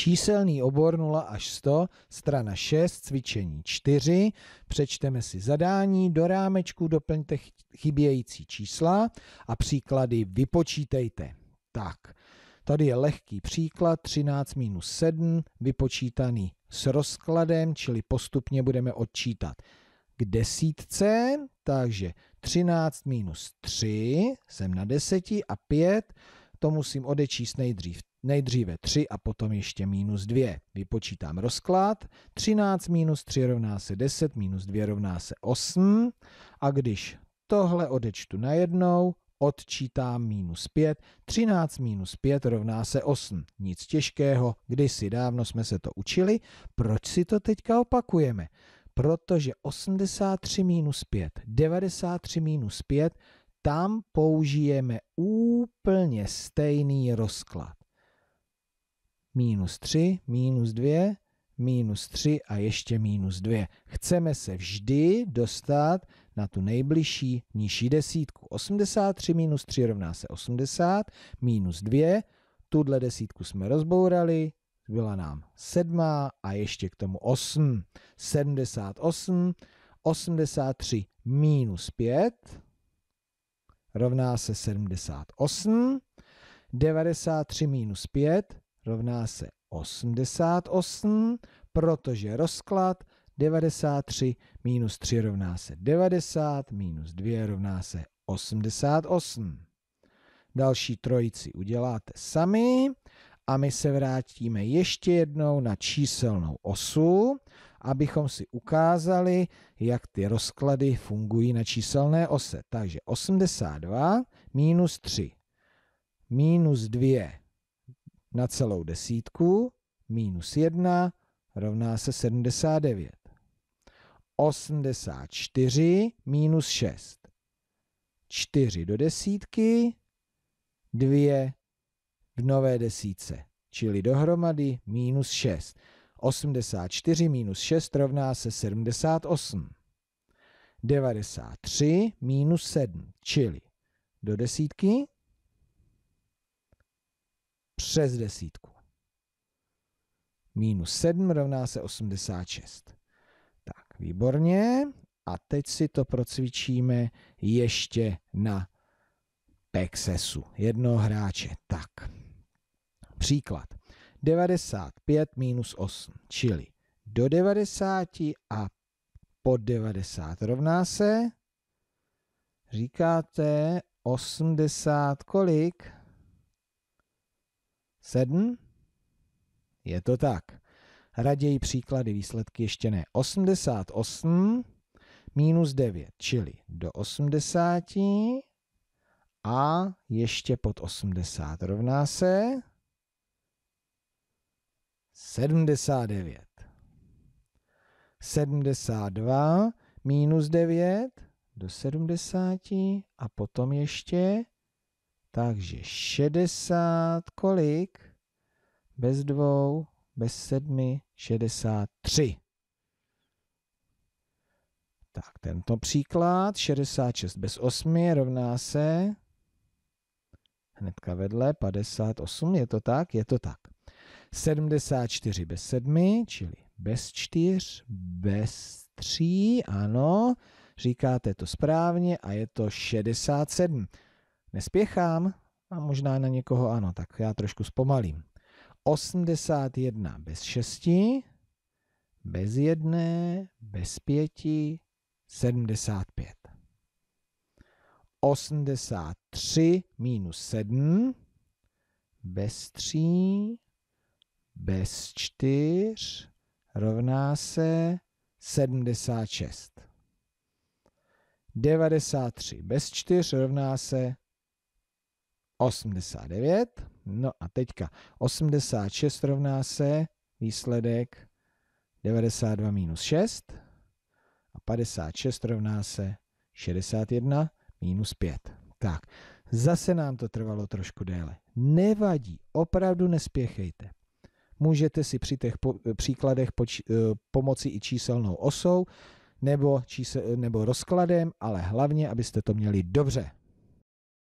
Číselný obor 0 až 100, strana 6, cvičení 4. Přečteme si zadání, do rámečku doplňte chybějící čísla a příklady vypočítejte. Tak, tady je lehký příklad 13 minus 7, vypočítaný s rozkladem, čili postupně budeme odčítat k desítce, takže 13 minus 3 jsem na deseti a 5 to musím odečíst nejdřív, nejdříve 3 a potom ještě minus 2. Vypočítám rozklad. 13 minus 3 rovná se 10, minus 2 rovná se 8. A když tohle odečtu najednou, odčítám minus 5. 13 minus 5 rovná se 8. Nic těžkého, kdysi dávno jsme se to učili. Proč si to teďka opakujeme? Protože 83 minus 5, 93 minus 5 tam použijeme úplně stejný rozklad. Minus 3, minus 2, minus 3 a ještě minus 2. Chceme se vždy dostat na tu nejbližší nižší desítku. 83 minus 3 rovná se 80, minus 2, tuhle desítku jsme rozbourali, byla nám 7 a ještě k tomu 8. 78, 83 minus 5, rovná se 78. 93 minus 5 rovná se 88, protože rozklad 93 minus 3 rovná se 90, minus 2 rovná se 88. Další trojici uděláte sami a my se vrátíme ještě jednou na číselnou osu abychom si ukázali, jak ty rozklady fungují na číselné ose. Takže 82 minus 3 minus 2 na celou desítku minus 1 rovná se 79. 84 minus 6. 4 do desítky, 2 v nové desítce, čili dohromady minus 6. 84 minus 6 rovná se 78. 93 minus 7, čili do desítky přes desítku. Minus 7 rovná se 86. Tak, výborně. A teď si to procvičíme ještě na Pexesu, jednoho hráče. Tak, příklad. 95 minus 8, čili do 90 a pod 90 rovná se, říkáte 80 kolik? 7? Je to tak. Raději příklady výsledky ještě ne. 88 minus 9, čili do 80 a ještě pod 80 rovná se 79. 72 minus 9 do 70 a potom ještě, takže 60 kolik? Bez dvou, bez sedmi, 63. Tak tento příklad, 66 bez 8 rovná se hnedka vedle 58, je to tak? Je to tak. 74 bez 7, čili bez 4, bez 3, ano, říkáte to správně a je to 67. Nespěchám a možná na někoho ano, tak já trošku zpomalím. 81 bez 6, bez 1, bez 5, 75. 83 minus 7, bez 3, bez 4 rovná se 76. 93 bez 4 rovná se 89. No a teďka 86 rovná se výsledek 92 minus 6 a 56 rovná se 61 minus 5. Tak, zase nám to trvalo trošku déle. Nevadí, opravdu nespěchejte. Můžete si při těch příkladech eh, pomoci i číselnou osou nebo, čísel, nebo rozkladem, ale hlavně, abyste to měli dobře.